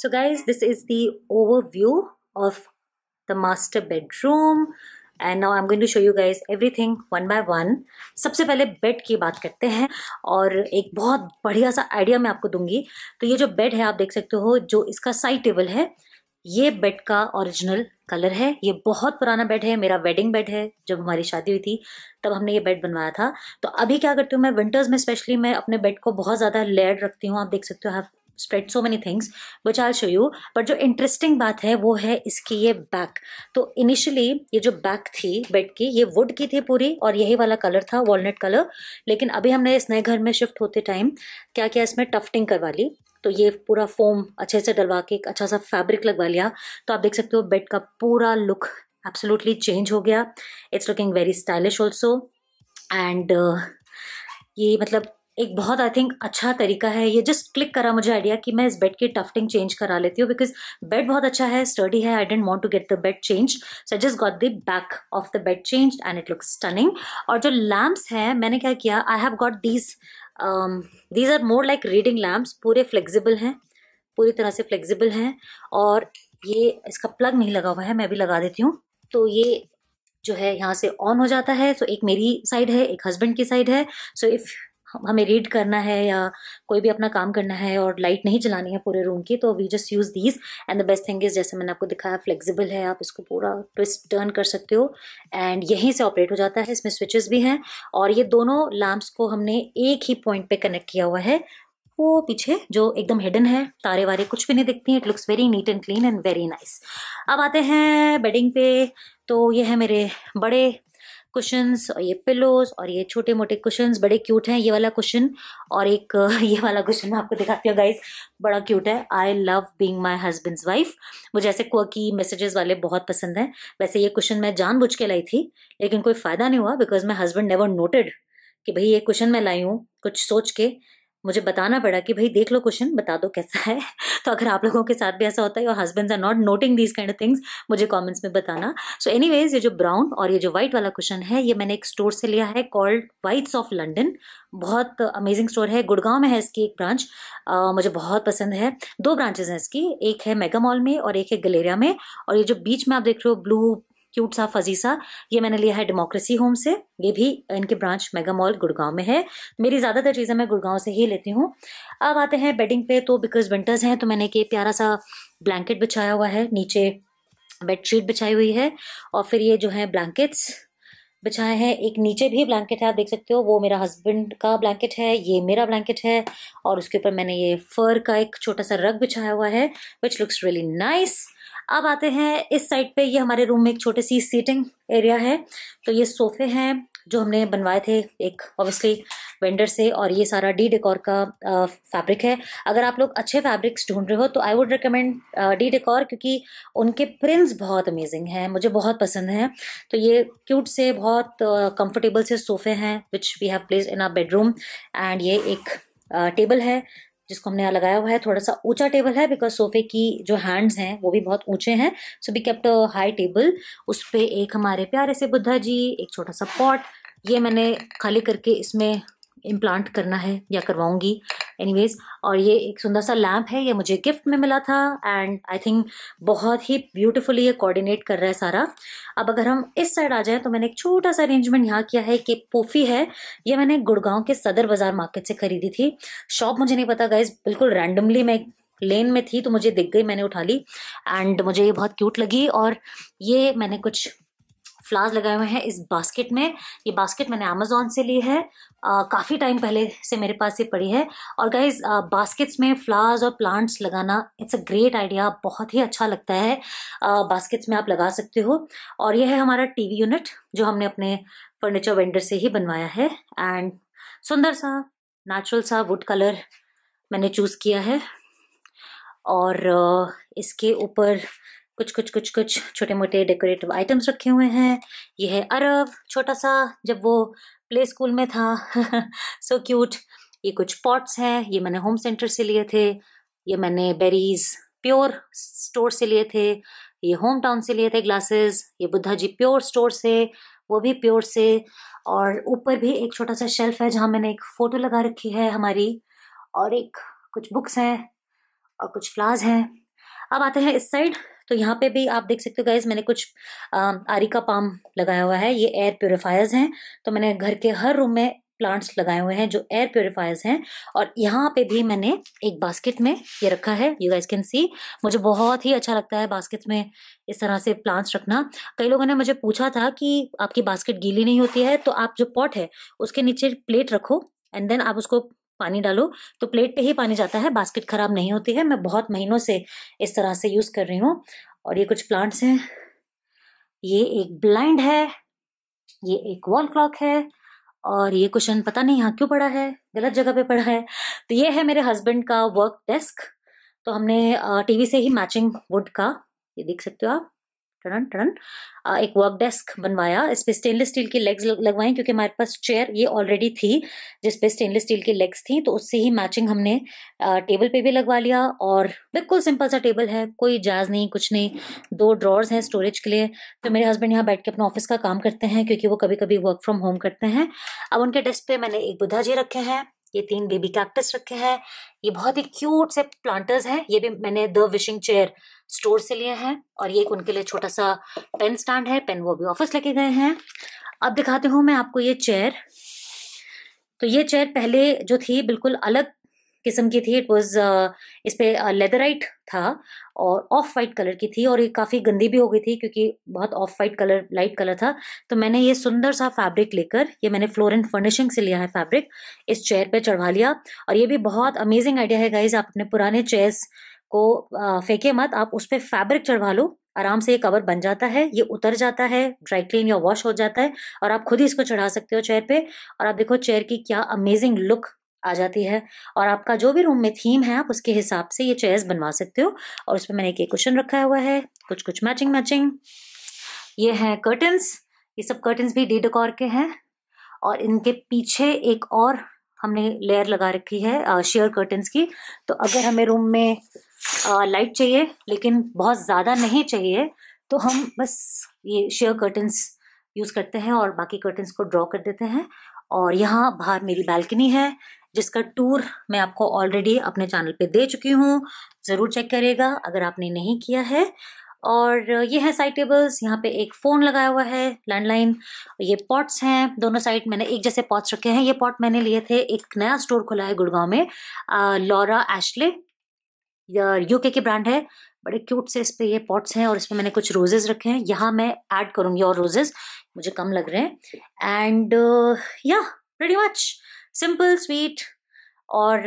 So guys, this is the overview of the master bedroom. And now I'm going to to show you guys everything one one. One सबसे पहले bed की बात करते हैं और एक बहुत बढ़िया सा आइडिया मैं आपको दूंगी तो ये जो बेड है आप देख सकते हो जो इसका साइड टेबल है ये बेड का ओरिजिनल कलर है ये बहुत पुराना बेड है मेरा वेडिंग बेड है जब हमारी शादी हुई थी तब हमने ये बेड बनवाया था तो अभी क्या करती हूँ मैं विंटर्स में स्पेशली मैं अपने बेड को बहुत ज़्यादा लेयर्ड रखती हूँ आप देख सकते हो have spread so many things but I'll show you but जो इंटरेस्टिंग बात है वो है इसकी ये बैक तो इनिशियली ये जो बैक थी बेड की ये वुड की थी पूरी और यही वाला कलर था वॉलनट कलर लेकिन अभी हमने इस नए घर में शिफ्ट होते टाइम क्या किया इसमें टफ्टिंग करवा ली तो ये पूरा फोम अच्छे से डलवा के एक अच्छा सा फैब्रिक लगवा लिया तो आप देख सकते हो बेड का पूरा लुक एब्सोलूटली चेंज हो गया it's looking very stylish also and ये मतलब एक बहुत आई थिंक अच्छा तरीका है ये जस्ट क्लिक करा मुझे आइडिया कि मैं इस बेड की टफ्टिंग चेंज करा लेती हूँ बिकॉज बेड बहुत अच्छा है स्टडी है I didn't want to get the bed change so I just got the back of the bed change and it looks stunning और जो लैम्प्स हैं मैंने क्या किया I have got these these are more like reading lamps पूरे flexible हैं पूरी तरह से फ्लेक्सिबल हैं और ये इसका प्लग नहीं लगा हुआ है मैं भी लगा देती हूँ तो ये जो है यहाँ से ऑन हो जाता है तो एक मेरी साइड है एक हस्बैंड की साइड है सो इफ़ हमें रीड करना है या कोई भी अपना काम करना है और लाइट नहीं चलानी है पूरे रूम की तो we just use these and the best thing is जैसे मैंने आपको दिखाया फ्लेक्सिबल है आप इसको पूरा ट्विस्ट टर्न कर सकते हो एंड यहीं से ऑपरेट हो जाता है इसमें स्विचेस भी हैं और ये दोनों लैम्प्स को हमने एक ही पॉइंट पे कनेक्ट किया हुआ है वो पीछे जो एकदम हिडन है तारे वारे कुछ भी नहीं दिखती it looks very neat and clean and very nice अब आते हैं बेडिंग पे तो ये है मेरे बड़े कुशंस और ये पिलोज और ये छोटे मोटे कुशंस बड़े क्यूट हैं ये वाला कुशन और एक ये वाला कुशन आपको दिखाती हूँ गाइज बड़ा क्यूट है I love being my husband's wife मुझे ऐसे क्वकी मैसेजेस वाले बहुत पसंद हैं वैसे ये कुशन मैं जानबूझ के लाई थी लेकिन कोई फ़ायदा नहीं हुआ because my husband never noted कि भाई ये कुशन मैं लाई हूँ कुछ सोच के मुझे बताना पड़ा कि भाई देख लो क्वेश्चन बता दो कैसा है तो अगर आप लोगों के साथ भी ऐसा होता है और husbands are not noting these kind of things मुझे कमेंट्स में बताना सो so एनीवेज ये जो ब्राउन और ये जो व्हाइट वाला क्वेश्चन है ये मैंने एक स्टोर से लिया है कॉल्ड वाइट्स ऑफ लंडन बहुत अमेजिंग स्टोर है गुड़गांव में है इसकी एक ब्रांच मुझे बहुत पसंद है दो ब्रांचेज हैं इसकी एक है मेगा मॉल में और एक है गलेरिया में और ये जो बीच में आप देख रहे हो ब्लू क्यूट सा फजी सा ये मैंने लिया है डेमोक्रेसी होम से ये भी इनके ब्रांच मेगा मॉल गुड़गांव में है मेरी ज़्यादातर चीज़ें मैं गुड़गांव से ही लेती हूँ अब आते हैं बेडिंग पे तो बिकॉज विंटर्स हैं तो मैंने एक प्यारा सा ब्लैंकेट बिछाया हुआ है नीचे बेडशीट बिछाई हुई है और फिर ये जो है ब्लैंकेट्स बिछाए हैं एक नीचे भी ब्लैंकेट है आप देख सकते हो वो मेरा हस्बैंड का ब्लैंकेट है ये मेरा ब्लैंकेट है और उसके ऊपर मैंने ये फर का एक छोटा सा रग बिछाया हुआ है विच लुक्स रियली नाइस अब आते हैं इस साइड पे ये हमारे रूम में एक छोटी सी सीटिंग एरिया है तो ये सोफे हैं जो हमने बनवाए थे एक ऑब्वियसली वेंडर से और ये सारा डी डेकोर का फैब्रिक है अगर आप लोग अच्छे फैब्रिक्स ढूंढ रहे हो तो I would recommend D'Decor क्योंकि उनके प्रिंट्स बहुत अमेजिंग हैं मुझे बहुत पसंद हैं तो ये क्यूट से बहुत कंफर्टेबल uh, से सोफे हैं which we have place in our bedroom and ये एक टेबल uh, है जिसको हमने यहाँ लगाया हुआ है थोड़ा सा ऊंचा टेबल है बिकॉज सोफे की जो हैंड्स हैं वो भी बहुत ऊंचे हैं so we kept high table उस पर एक हमारे प्यारे से बुद्धा जी एक छोटा सा पॉट ये मैंने खाली करके इसमें इम्प्लांट करना है या करवाऊंगी एनीवेज और ये एक सुंदर सा लैम्प है ये मुझे गिफ्ट में मिला था एंड आई थिंक बहुत ही ब्यूटीफुली ये कोऑर्डिनेट कर रहा है सारा अब अगर हम इस साइड आ जाएं तो मैंने एक छोटा सा अरेंजमेंट यहाँ किया है कि पोफी है ये मैंने गुड़गांव के सदर बाजार मार्केट से खरीदी थी शॉप मुझे नहीं पता गाइज बिल्कुल रैंडमली मैं लेन में थी तो मुझे दिख गई मैंने उठा ली एंड मुझे ये बहुत क्यूट लगी और ये मैंने कुछ फ्लावर्स लगाए हुए हैं इस बास्केट में ये बास्केट मैंने अमेजोन से ली है काफ़ी टाइम पहले से मेरे पास ये पड़ी है और गाइज बास्केट्स में फ्लावर्स और प्लांट्स लगाना इट्स अ ग्रेट आइडिया बहुत ही अच्छा लगता है बास्केट्स में आप लगा सकते हो और यह है हमारा टीवी यूनिट जो हमने अपने फर्नीचर वेंडर से ही बनवाया है एंड सुंदर सा नेचुरल सा वुड कलर मैंने चूज़ किया है और इसके ऊपर कुछ कुछ कुछ कुछ छोटे मोटे डेकोरेटिव आइटम्स रखे हुए हैं ये है अरब छोटा सा जब वो प्ले स्कूल में था सो so क्यूट ये कुछ पॉट्स हैं ये मैंने होम सेंटर से लिए थे ये मैंने बेरीज प्योर स्टोर से लिए थे ये होम टाउन से लिए थे ग्लासेस ये बुद्धा जी प्योर स्टोर से वो भी प्योर से और ऊपर भी एक छोटा सा शेल्फ है जहाँ मैंने एक फ़ोटो लगा रखी है हमारी और एक कुछ बुक्स हैं और कुछ फ्लावर्स हैं अब आते हैं इस साइड तो यहाँ पे भी आप देख सकते हो गाइज मैंने कुछ आरिका पाम लगाया हुआ है ये एयर प्योरीफायर्स हैं तो मैंने घर के हर रूम में प्लांट्स लगाए हुए हैं जो एयर प्योरीफायर्स हैं और यहाँ पे भी मैंने एक बास्केट में ये रखा है यू गाइस कैन सी मुझे बहुत ही अच्छा लगता है बास्केट में इस तरह से प्लांट्स रखना कई लोगों ने मुझे पूछा था कि आपकी बास्केट गीली नहीं होती है तो आप जो पॉट है उसके नीचे प्लेट रखो एंड देन आप उसको पानी डालो तो प्लेट पे ही पानी जाता है बास्केट ख़राब नहीं होती है मैं बहुत महीनों से इस तरह से यूज़ कर रही हूँ और ये कुछ प्लांट्स हैं ये एक ब्लाइंड है ये एक वॉल क्लॉक है और ये क्वेश्चन पता नहीं यहाँ क्यों पड़ा है गलत जगह पे पड़ा है तो ये है मेरे हस्बैंड का वर्क डेस्क तो हमने टीवी से ही मैचिंग वुड का ये देख सकते हो आप टन टन एक वर्क डेस्क बनवाया इस पर स्टेनलेस स्टील की लेग्स लगवाई क्योंकि हमारे पास चेयर ये ऑलरेडी थी जिस पे स्टेनलेस स्टील की लेग्स थी तो उससे ही मैचिंग हमने टेबल पे भी लगवा लिया और बिल्कुल सिंपल सा टेबल है कोई जाज नहीं कुछ नहीं दो ड्रॉर्स हैं स्टोरेज के लिए तो मेरे हस्बैंड यहाँ बैठ के अपना ऑफिस का काम करते हैं क्योंकि वो कभी कभी वर्क फ्रॉम होम करते हैं अब उनके डेस्क पे मैंने एक बुधा जी रखे हैं ये तीन बेबी कैक्टस रखे हैं ये बहुत ही क्यूट से प्लांटर्स हैं ये भी मैंने द विशिंग चेयर स्टोर से लिए हैं और ये एक उनके लिए छोटा सा पेन स्टैंड है पेन वो भी ऑफिस लेके गए हैं अब दिखाती हूँ मैं आपको ये चेयर तो ये चेयर पहले जो थी बिल्कुल अलग किस्म की थी इट वॉज uh, इस पे लेदराइट uh, था और ऑफ वाइट कलर की थी और ये काफ़ी गंदी भी हो गई थी क्योंकि बहुत off white colour light colour था तो मैंने ये सुंदर सा फैब्रिक लेकर ये मैंने फ्लोर एंड फर्निशिंग से लिया है फैब्रिक इस चेयर पे चढ़वा लिया और ये भी बहुत अमेजिंग आइडिया है गाइज आप अपने पुराने चेयर्स को uh, फेंके मत आप उस पर फैब्रिक चढ़वा लो आराम से ये कवर बन जाता है ये उतर जाता है ड्राई क्लीन या वॉश हो जाता है और आप खुद ही इसको चढ़ा सकते हो चेयर पे और आप देखो चेयर की क्या अमेजिंग लुक आ जाती है और आपका जो भी रूम में थीम है आप उसके हिसाब से ये चेयर्स बनवा सकते हो और उसमें मैंने एक क्वेश्चन रखा हुआ है कुछ कुछ मैचिंग मैचिंग ये है कर्टन्स ये सब कर्टन्स भी डी डकॉर के हैं और इनके पीछे एक और हमने लेयर लगा रखी है शेयर कर्टन्स की तो अगर हमें रूम में लाइट चाहिए लेकिन बहुत ज़्यादा नहीं चाहिए तो हम बस ये शेयर कर्टन्स यूज़ करते हैं और बाकी कर्टन्स को ड्रॉ कर देते हैं और यहाँ बाहर मेरी बालकनी है जिसका टूर मैं आपको ऑलरेडी अपने चैनल पे दे चुकी हूँ ज़रूर चेक करेगा अगर आपने नहीं किया है और ये है साइड टेबल्स यहाँ पे एक फ़ोन लगाया हुआ है लैंडलाइन ये पॉट्स हैं दोनों साइड मैंने एक जैसे पॉट्स रखे हैं ये पॉट मैंने लिए थे एक नया स्टोर खुला है गुड़गांव में लॉरा एशले यूके के ब्रांड है बड़े क्यूट से इस पर ये पॉट्स हैं और इसमें मैंने कुछ रोजेज रखे हैं यहाँ मैं ऐड करूँगी और रोजेज मुझे कम लग रहे हैं and yeah very much simple sweet और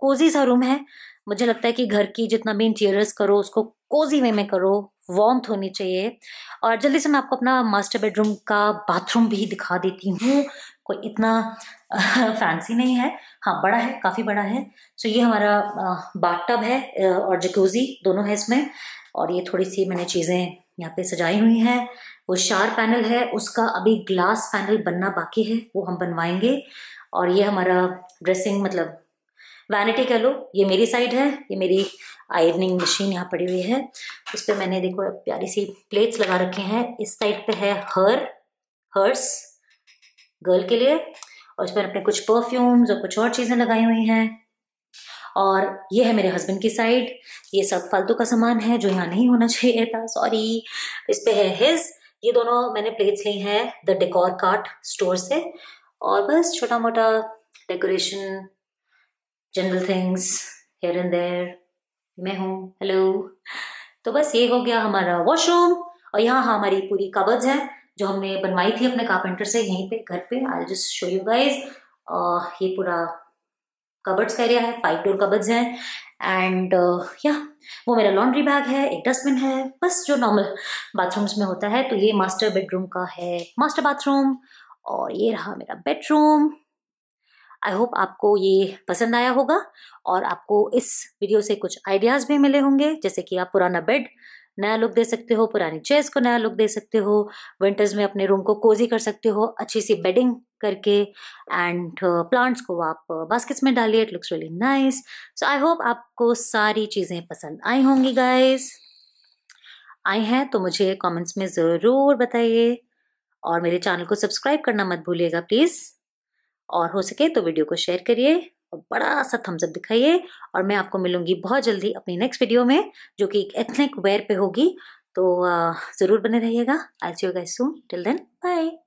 कोजी सा रूम है मुझे लगता है कि घर की जितना भी इंटीरियर्स करो उसको कोजी वे में करो वॉम्थ होनी चाहिए और जल्दी से मैं आपको अपना मास्टर बेडरूम का बाथरूम भी दिखा देती हूँ कोई इतना फैंसी नहीं है हाँ बड़ा है काफ़ी बड़ा है सो ये हमारा बाथटब है और जकोजी दोनों है इसमें और ये थोड़ी सी मैंने चीज़ें यहाँ पे सजाई हुई हैं वो शार पैनल है उसका अभी ग्लास पैनल बनना बाकी है वो हम बनवाएंगे और ये हमारा ड्रेसिंग मतलब वैनिटी कह लो ये मेरी साइड है ये मेरी आयरनिंग मशीन यहाँ पड़ी हुई है उस पर मैंने देखो प्यारी सी प्लेट्स लगा रखे हैं इस साइड पे है हर हर्स गर्ल के लिए और उस पर अपने कुछ परफ्यूम्स और कुछ और चीज़ें लगाई हुई हैं और ये है मेरे हस्बैंड की साइड ये सब फालतू का सामान है जो यहाँ नहीं होना चाहिए था सॉरी इस पर है हिज ये दोनों मैंने प्लेट्स ली हैं द डेकोर कार्ट स्टोर से और बस छोटा मोटा decoration general things here and there मैं हूँ हेलो तो बस ये हो गया हमारा वॉशरूम और यहाँ हमारी पूरी कबज है जो हमने बनवाई थी अपने कारपेंटर से यहीं पे घर पे I just show you guys ये पूरा कबर्ड्स का एरिया है फाइव डोर कबर्ड्स हैं एंड या uh, वो मेरा लॉन्ड्री बैग है एक डस्टबिन है बस जो नॉर्मल बाथरूम्स में होता है तो ये मास्टर बेडरूम का है मास्टर बाथरूम और ये रहा मेरा बेडरूम आई होप आपको ये पसंद आया होगा और आपको इस वीडियो से कुछ आइडियाज़ भी मिले होंगे जैसे कि आप पुराना बेड नया लुक दे सकते हो पुरानी चेयर्स को नया लुक दे सकते हो विंटर्स में अपने रूम को कोजी कर सकते हो अच्छी सी बेडिंग करके एंड प्लांट्स uh, को आप बास्केट्स uh, में डालिए it looks really nice so I hope आपको सारी चीज़ें पसंद आई होंगी गाइस आई हैं तो मुझे कमेंट्स में ज़रूर बताइए और मेरे चैनल को सब्सक्राइब करना मत भूलिएगा प्लीज़ और हो सके तो वीडियो को शेयर करिए और बड़ा सा थम्सअप दिखाइए और मैं आपको मिलूंगी बहुत जल्दी अपनी नेक्स्ट वीडियो में जो कि एक एथनिक वेयर पे होगी तो ज़रूर बने रहिएगा I see you guys soon till then bye